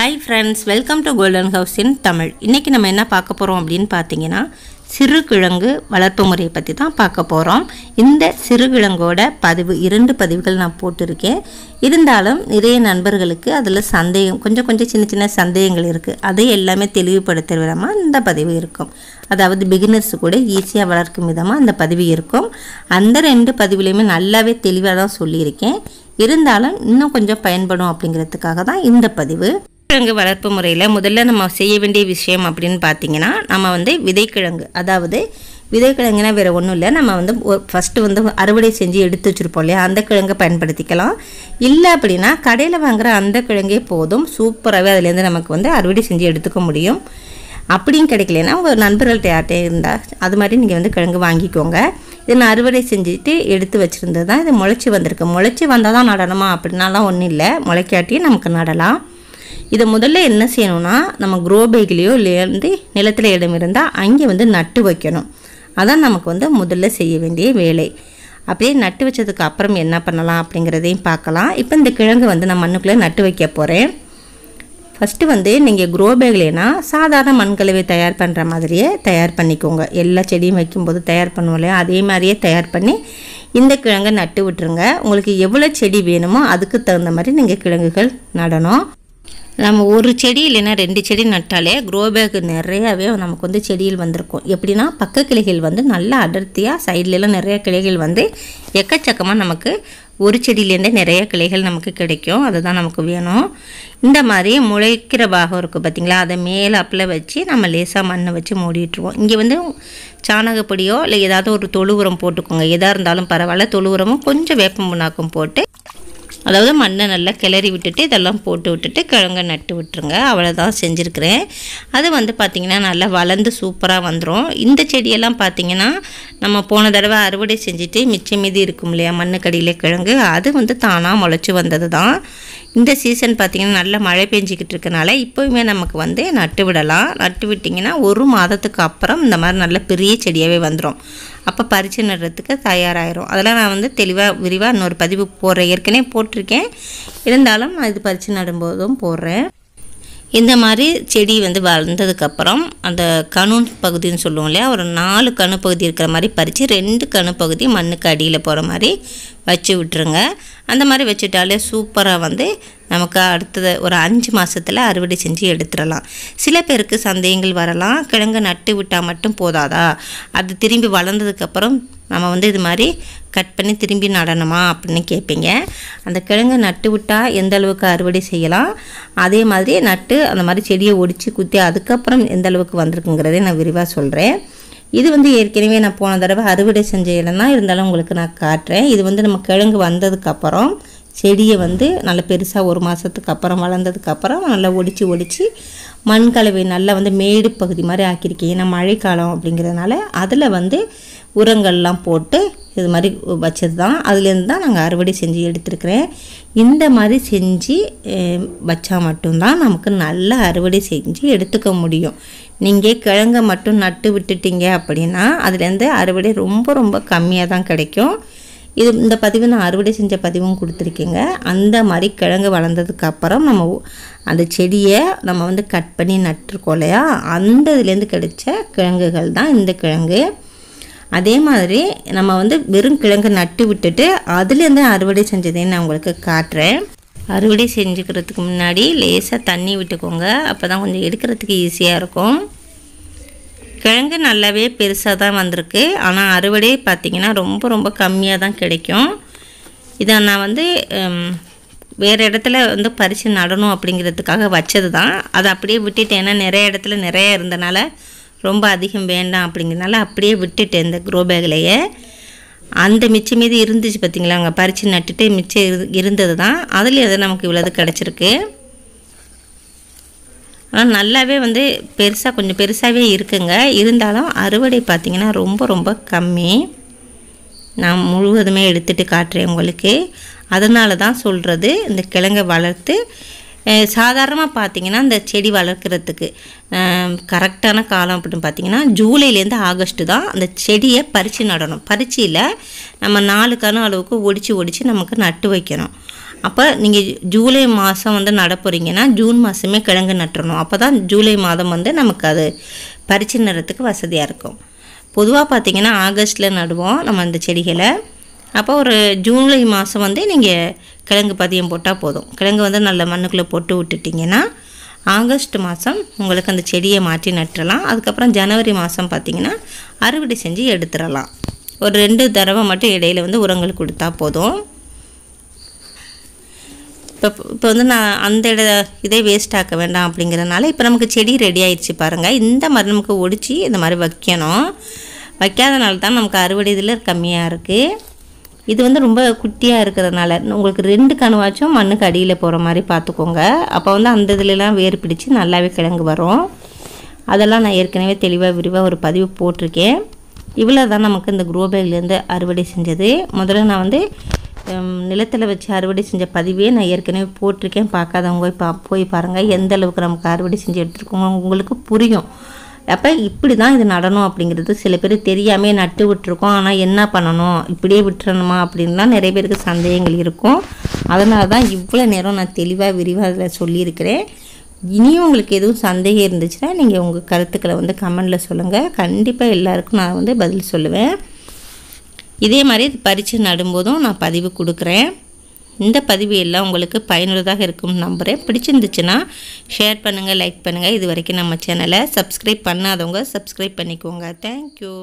hi friends welcome to golden house in Tamil இன்றைக்கி நம்ம என்ன பார்க்க போகிறோம் அப்படின்னு பார்த்தீங்கன்னா சிறுகிழங்கு வளர்ப்பு முறையை பற்றி தான் பார்க்க போகிறோம் இந்த சிறுகிழங்கோட பதிவு இரண்டு பதிவுகள் நான் போட்டிருக்கேன் இருந்தாலும் நிறைய நண்பர்களுக்கு அதில் சந்தேகம் கொஞ்சம் கொஞ்சம் சின்ன சின்ன சந்தேகங்கள் இருக்குது அதை எல்லாமே தெளிவுபடுத்துகிற விதமாக இந்த பதிவு இருக்கும் அதாவது பிகினர்ஸ் கூட ஈஸியாக வளர்க்கும் விதமாக அந்த பதிவு இருக்கும் அந்த ரெண்டு பதிவுலையுமே நல்லாவே தெளிவாக தான் சொல்லியிருக்கேன் இருந்தாலும் இன்னும் கொஞ்சம் பயன்படும் அப்படிங்கிறதுக்காக தான் இந்த பதிவு கிழங்கு வளர்ப்பு முறையில் முதல்ல நம்ம செய்ய வேண்டிய விஷயம் அப்படின்னு பார்த்தீங்கன்னா நம்ம வந்து விதைக்கிழங்கு அதாவது விதைக்கிழங்குனா வேறு ஒன்றும் இல்லை நம்ம வந்து ஃபஸ்ட்டு வந்து அறுவடை செஞ்சு எடுத்து வச்சுருப்போம் இல்லையா அந்த கிழங்கை பயன்படுத்திக்கலாம் இல்லை அப்படின்னா கடையில் வாங்குகிற அந்த கிழங்கே போதும் சூப்பராகவே அதுலேருந்து நமக்கு வந்து அறுவடை செஞ்சு எடுத்துக்க முடியும் அப்படியும் கிடைக்கலன்னா உங்கள் நண்பர்கள்ட்ட யார்ட்டே இருந்தால் அது மாதிரி நீங்கள் வந்து கிழங்கு வாங்கிக்கோங்க இதை நான் அறுவடை செஞ்சுட்டு எடுத்து வச்சுருந்தது தான் இது முளைச்சி வந்திருக்கு முளைச்சி வந்தால் தான் நடணுமா அப்படின்னாலாம் ஒன்றும் இல்லை முளைக்காட்டியும் நமக்கு நடலாம் இதை முதல்ல என்ன செய்யணும்னா நம்ம குரோ பேக்லேயோ இல்லையிலேருந்து நிலத்தில் இடம் இருந்தால் அங்கே வந்து நட்டு வைக்கணும் அதான் நமக்கு வந்து முதல்ல செய்ய வேண்டிய வேலை அப்படியே நட்டு வச்சதுக்கு அப்புறம் என்ன பண்ணலாம் அப்படிங்கிறதையும் பார்க்கலாம் இப்போ இந்த கிழங்கு வந்து நான் மண்ணுக்குள்ளே நட்டு வைக்க போகிறேன் ஃபஸ்ட்டு வந்து நீங்கள் குரோ பேக்லேனா சாதாரண மண்கலவை தயார் பண்ணுற மாதிரியே தயார் பண்ணிக்கோங்க எல்லா செடியும் வைக்கும்போது தயார் பண்ணுவோம் இல்லையா அதே மாதிரியே தயார் பண்ணி இந்த கிழங்கை நட்டு விட்டுருங்க உங்களுக்கு எவ்வளோ செடி வேணுமோ அதுக்கு தகுந்த மாதிரி நீங்கள் கிழங்குகள் நடணும் நம்ம ஒரு செடி இல்லைன்னா ரெண்டு செடி நட்டாலே க்ரோ பேக் நிறையாவே நமக்கு வந்து செடியில் வந்திருக்கும் எப்படின்னா பக்க கிளைகள் வந்து நல்லா அடர்த்தியாக சைட்லலாம் நிறைய கிளைகள் வந்து எக்கச்சக்கமாக நமக்கு ஒரு செடியிலேருந்தே நிறைய கிளைகள் நமக்கு கிடைக்கும் அதுதான் நமக்கு வேணும் இந்த மாதிரி முளைக்கிற பாகம் இருக்குது பார்த்திங்களா அதை மேலே அப்பில் வச்சு நம்ம லேசாக மண்ணை வச்சு மூடிட்டுருவோம் இங்கே வந்து சாணகப்பொடியோ இல்லை ஏதாவது ஒரு தொழு உரம் போட்டுக்கோங்க எதாக இருந்தாலும் பரவாயில்ல தொழு உரமும் கொஞ்சம் வேப்பம் புண்ணாக்கும் போட்டு அதாவது மண்ணை நல்லா கிளறி விட்டுட்டு இதெல்லாம் போட்டு விட்டுட்டு கிழங்க நட்டு விட்டுருங்க அவ்வளோதான் செஞ்சுருக்கிறேன் அது வந்து பார்த்திங்கன்னா நல்லா வளர்ந்து சூப்பராக வந்துடும் இந்த செடியெல்லாம் பார்த்திங்கன்னா நம்ம போன தடவை அறுவடை செஞ்சுட்டு மிச்சம் மீதி இருக்கும் இல்லையா மண்ணுக்கடியில் கிழங்கு அது வந்து தானாக முளைச்சி வந்தது தான் இந்த சீசன் பார்த்திங்கன்னா நல்லா மழை பெஞ்சிக்கிட்டு இருக்கனால இப்போவுமே நமக்கு வந்து நட்டு விடலாம் நட்டு விட்டிங்கன்னா ஒரு மாதத்துக்கு அப்புறம் இந்த மாதிரி நல்ல பெரிய செடியாகவே வந்துடும் அப்போ பறிச்சு நடுறதுக்கு தயாராகிடும் அதெல்லாம் நான் வந்து தெளிவாக விரிவாக இன்னொரு பதிவு போடுற ஏற்கனவே போட்டு போட்டிருக்கேன் இருந்தாலும் அது பறித்து நடும்போதும் போடுறேன் இந்த மாதிரி செடி வந்து வளர்ந்ததுக்கப்புறம் அந்த கணுன் பகுதின்னு சொல்லுவோம் இல்லையா ஒரு நாலு கணு பகுதி இருக்கிற மாதிரி பறித்து ரெண்டு கணு பகுதி மண்ணுக்கு அடியில் போகிற மாதிரி வச்சு விட்டுருங்க அந்த மாதிரி வச்சுட்டாலே சூப்பராக வந்து நமக்கு அடுத்தது ஒரு அஞ்சு மாதத்தில் அறுவடை செஞ்சு எடுத்துடலாம் சில பேருக்கு சந்தேகங்கள் வரலாம் கிழங்கு நட்டு விட்டால் மட்டும் போதாதா அது திரும்பி வளர்ந்ததுக்கப்புறம் நம்ம வந்து இது மாதிரி கட் பண்ணி திரும்பி நடணுமா அப்படின்னு கேட்பீங்க அந்த கிழங்கு நட்டு விட்டால் எந்த அளவுக்கு அறுவடை செய்யலாம் அதே மாதிரி நட்டு அந்த மாதிரி செடியை ஒடித்து குத்தி அதுக்கப்புறம் எந்த அளவுக்கு வந்திருக்குங்கிறதே நான் விரிவாக சொல்கிறேன் இது வந்து ஏற்கனவே நான் போன தடவை அறுவடை செஞ்ச இடம்னா இருந்தாலும் உங்களுக்கு நான் காட்டுறேன் இது வந்து நம்ம கிழங்கு வந்ததுக்கப்புறம் செடியை வந்து நல்லா பெருசாக ஒரு மாதத்துக்கு அப்புறம் வளர்ந்ததுக்கப்புறம் நல்லா ஒடிச்சு மண் மண்கலவை நல்லா வந்து மேடு பகுதி மாதிரி ஆக்கியிருக்கேன் ஏன்னா மழைக்காலம் அப்படிங்கிறதுனால அதில் வந்து உரங்கள்லாம் போட்டு இது மாதிரி வச்சது தான் அதுலேருந்து தான் நாங்கள் அறுவடை செஞ்சு எடுத்துருக்குறேன் இந்த மாதிரி செஞ்சு வச்சால் மட்டும்தான் நமக்கு நல்ல அறுவடை செஞ்சு எடுத்துக்க முடியும் நீங்கள் கிழங்க மட்டும் நட்டு விட்டுட்டீங்க அப்படின்னா அதுலேருந்து அறுவடை ரொம்ப ரொம்ப கம்மியாக தான் கிடைக்கும் இது இந்த பதிவு நான் அறுவடை செஞ்ச பதிவும் கொடுத்துருக்கீங்க அந்த மாதிரி கிழங்கு வளர்ந்ததுக்கப்புறம் நம்ம அந்த செடியை நம்ம வந்து கட் பண்ணி நட்டுருக்கோம் இல்லையா அந்த இதுலேருந்து கிடைச்ச கிழங்குகள் தான் இந்த கிழங்கு அதே மாதிரி நம்ம வந்து வெறும் கிழங்கு நட்டு விட்டுட்டு அதுலேருந்து அறுவடை செஞ்சதையும் நான் உங்களுக்கு காட்டுறேன் அறுவடை செஞ்சுக்கிறதுக்கு முன்னாடி லேசாக தண்ணி விட்டுக்கோங்க அப்போ தான் கொஞ்சம் எடுக்கிறதுக்கு ஈஸியாக இருக்கும் கிழங்கு நல்லாவே பெருசாக தான் வந்திருக்கு ஆனால் அறுவடை பார்த்திங்கன்னா ரொம்ப ரொம்ப கம்மியாக தான் கிடைக்கும் இதை நான் வந்து வேறு இடத்துல வந்து பறித்து நடணும் அப்படிங்கிறதுக்காக வச்சது தான் அதை அப்படியே விட்டுட்டு ஏன்னா நிறைய இடத்துல நிறைய இருந்தனால ரொம்ப அதிகம் வேண்டாம் அப்படிங்கிறதுனால அப்படியே விட்டுட்டேன் இந்த க்ரோ பேக்லையே அந்த மிச்சம் மீது இருந்துச்சு பார்த்திங்களா அங்கே பறித்து நட்டுட்டு மிச்சம் இருந்தது தான் அதில் எது நமக்கு இவ்வளோது கிடச்சிருக்கு ஆனால் நல்லாவே வந்து பெருசாக கொஞ்சம் பெருசாகவே இருக்குங்க இருந்தாலும் அறுவடை பார்த்திங்கன்னா ரொம்ப ரொம்ப கம்மி நான் முழுவதுமே எடுத்துகிட்டு காட்டுறேன் உங்களுக்கு அதனால தான் சொல்கிறது இந்த கிழங்கை வளர்த்து சாதாரணமாக பார்த்திங்கன்னா இந்த செடி வளர்க்குறதுக்கு கரெக்டான காலம் அப்படின்னு பார்த்திங்கன்னா ஜூலைலேருந்து ஆகஸ்ட்டு தான் அந்த செடியை பறித்து நடணும் பறிச்சியில் நம்ம நாலு கணம் அளவுக்கு ஒடிச்சு ஒடிச்சு நமக்கு நட்டு வைக்கணும் அப்போ நீங்கள் ஜூலை மாதம் வந்து நட போகிறீங்கன்னா ஜூன் மாதமே கிழங்கு நட்டுறணும் அப்போ தான் ஜூலை மாதம் வந்து நமக்கு அது பறிச்சு நடுறதுக்கு வசதியாக இருக்கும் பொதுவாக பார்த்திங்கன்னா ஆகஸ்ட்டில் நடுவோம் நம்ம அந்த செடிகளை அப்போ ஒரு ஜூலை மாதம் வந்து நீங்கள் கிழங்கு பதியம் போட்டால் போதும் கிழங்கு வந்து நல்ல மண்ணுக்குள்ளே போட்டு விட்டுட்டிங்கன்னா ஆகஸ்ட் மாதம் உங்களுக்கு அந்த செடியை மாற்றி நட்டுடலாம் அதுக்கப்புறம் ஜனவரி மாதம் பார்த்திங்கன்னா அறுவடை செஞ்சு எடுத்துடலாம் ஒரு ரெண்டு தடவை மட்டும் இடையில் வந்து உரங்கள் கொடுத்தா போதும் இப்போ இப்போ வந்து நான் அந்த இட இதை வேஸ்ட் ஆக்க வேண்டாம் அப்படிங்கிறதுனால இப்போ நமக்கு செடி ரெடி ஆயிடுச்சு பாருங்கள் இந்த மாதிரி நமக்கு ஒடிச்சு இந்த மாதிரி வைக்கணும் வைக்காதனால தான் நமக்கு அறுவடை இதில் கம்மியாக இருக்குது இது வந்து ரொம்ப குட்டியாக இருக்கிறதுனால உங்களுக்கு ரெண்டு கணவாச்சும் மண்ணுக்கு அடியில் போகிற மாதிரி பார்த்துக்கோங்க அப்போ வந்து அந்த இதுலலாம் வேர் பிடிச்சி நல்லாவே கிழங்கு வரும் அதெல்லாம் நான் ஏற்கனவே தெளிவாக விரிவாக ஒரு பதிவு போட்டிருக்கேன் இவ்வளோ தான் நமக்கு இந்த குரோபேக்லேருந்து அறுவடை செஞ்சது முதல்ல நான் வந்து நிலத்தில் வச்சு அறுவடை செஞ்ச பதிவே நான் ஏற்கனவே போட்டிருக்கேன் பார்க்காதவங்க போய் பா போய் பாருங்கள் எந்த அளவுக்கு நமக்கு அறுவடை செஞ்சு எடுத்துருக்கோங்க உங்களுக்கு புரியும் அப்போ இப்படி தான் இது நடணும் அப்படிங்கிறது சில பேர் தெரியாமே நட்டு விட்டுருக்கோம் ஆனால் என்ன பண்ணணும் இப்படியே விட்டுறணுமா அப்படின்லாம் நிறைய பேருக்கு சந்தேகங்கள் இருக்கும் அதனால தான் இவ்வளோ நேரம் நான் தெளிவாக விரிவாக அதில் சொல்லியிருக்கிறேன் இனியும் உங்களுக்கு எதுவும் சந்தேகம் இருந்துச்சுன்னா நீங்கள் உங்கள் கருத்துக்களை வந்து கமெண்டில் சொல்லுங்கள் கண்டிப்பாக எல்லாருக்கும் நான் வந்து பதில் சொல்லுவேன் இதே மாதிரி பறித்து நடும்போதும் நான் பதிவு கொடுக்குறேன் இந்த பதிவு எல்லாம் உங்களுக்கு பயனுள்ளதாக இருக்கும் நம்புகிறேன் பிடிச்சிருந்துச்சுன்னா ஷேர் பண்ணுங்கள் லைக் பண்ணுங்கள் இது வரைக்கும் நம்ம சேனலை சப்ஸ்கிரைப் பண்ணாதவங்க சப்ஸ்கிரைப் பண்ணிக்கோங்க தேங்க்யூ